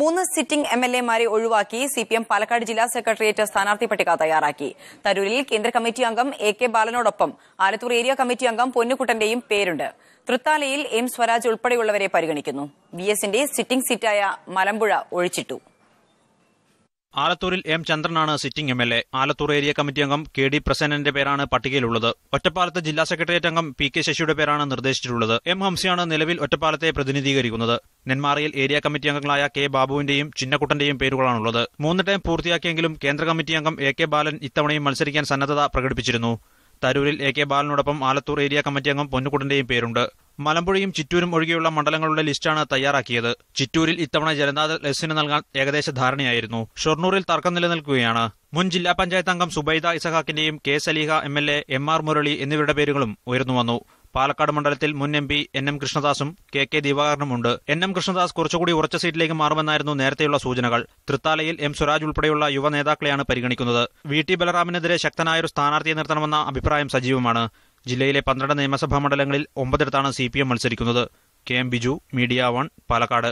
മൂന്ന് sitting M L എമാരെ ഒഴിവാക്കി സി പി എം പാലക്കാട് ജില്ലാ സെക്രട്ടേറിയറ്റ് സ്ഥാനാർത്ഥി പട്ടിക തയ്യാറാക്കി തരൂരിൽ കേന്ദ്ര കമ്മിറ്റി അംഗം എ കെ ബാലനോടൊപ്പം ആലത്തൂർ ഏരിയ കമ്മിറ്റി അംഗം പൊന്നുകുട്ടന്റെയും പേരുണ്ട് തൃത്താലയിൽ എം സ്വരാജ് ഉൾപ്പെടെയുള്ളവരെ പരിഗണിക്കുന്നു വി എസിന്റെ സിറ്റിംഗ് സീറ്റായ മലമ്പുഴ ഒഴിച്ചിട്ടു ആലത്തൂരിൽ എം ചന്ദ്രനാണ് sitting M L A Alathur area committee അംഗം കെ ഡി പ്രസന്നന്റെ പേരാണ് പട്ടികയിലുള്ളത് ഒറ്റപ്പാലത്ത് ജില്ലാ സെക്രട്ടേറിയറ്റ് അംഗം പി കെ ശശിയുടെ പേരാണ് നിർദ്ദേശിച്ചിട്ടുള്ളത് എം ഹംസിയാണ് നിലവിൽ ഒറ്റപ്പാലത്തെ പ്രതിനിധീകരിക്കുന്നത് നെന്മാറയിൽ ഏരിയ കമ്മിറ്റി അംഗങ്ങളായ കെ ബാബുവിന്റെയും ചിന്നക്കുട്ടന്റെയും പേരുകളാണുള്ളത് മൂന്ന് ടൈം പൂർത്തിയാക്കിയെങ്കിലും കേന്ദ്ര കമ്മിറ്റി അംഗം എ കെ ബാലൻ ഇത്തവണയും മത്സരിക്കാൻ സന്നദ്ധത പ്രകടിപ്പിച്ചിരുന്നു തരൂരിൽ എ കെ ബാലനോടൊപ്പം ആലത്തൂർ ഏരിയ കമ്മിറ്റി അംഗം പൊന്നുകുട്ടന്റെയും പേരുണ്ട് മലമ്പുഴയും ചിറ്റൂരും ഒഴികെയുള്ള മണ്ഡലങ്ങളുടെ ലിസ്റ്റാണ് തയ്യാറാക്കിയത് ചിറ്റൂരിൽ ഇത്തവണ ജനതാദൾ എസിന് നൽകാൻ ഏകദേശ ധാരണയായിരുന്നു ഷൊർണൂരിൽ തർക്കം നിലനിൽക്കുകയാണ് മുൻ ജില്ലാ പഞ്ചായത്ത് അംഗം സുബൈദ ഇസഹാക്കിന്റെയും K Saleeha M L A M R Murali എന്നിവരുടെ പേരുകളും ഉയർന്നു വന്നു പാലക്കാട് മണ്ഡലത്തിൽ മുൻ എം പി എൻ എം കൃഷ്ണദാസും കെ കെ ദിവാകരനുമുണ്ട് എൻ എം കൃഷ്ണദാസ് കുറച്ചുകൂടി ഉറച്ച സീറ്റിലേക്ക് മാറുമെന്നായിരുന്നു നേരത്തെയുള്ള സൂചനകൾ തൃത്താലയിൽ എം സുരാജ് ഉൾപ്പെടെയുള്ള യുവ നേതാക്കളെയാണ് പരിഗണിക്കുന്നത് വി ടി ബലറാമിനെതിരെ ശക്തനായൊരു സ്ഥാനാർത്ഥിയെ നിർത്തണമെന്ന അഭിപ്രായം സജീവമാണ് ജില്ലയിലെ പന്ത്രണ്ട് നിയമസഭാ മണ്ഡലങ്ങളിൽ ഒമ്പതിടത്താണ് സി പി എം മത്സരിക്കുന്നത് K M Biju media one Palakkad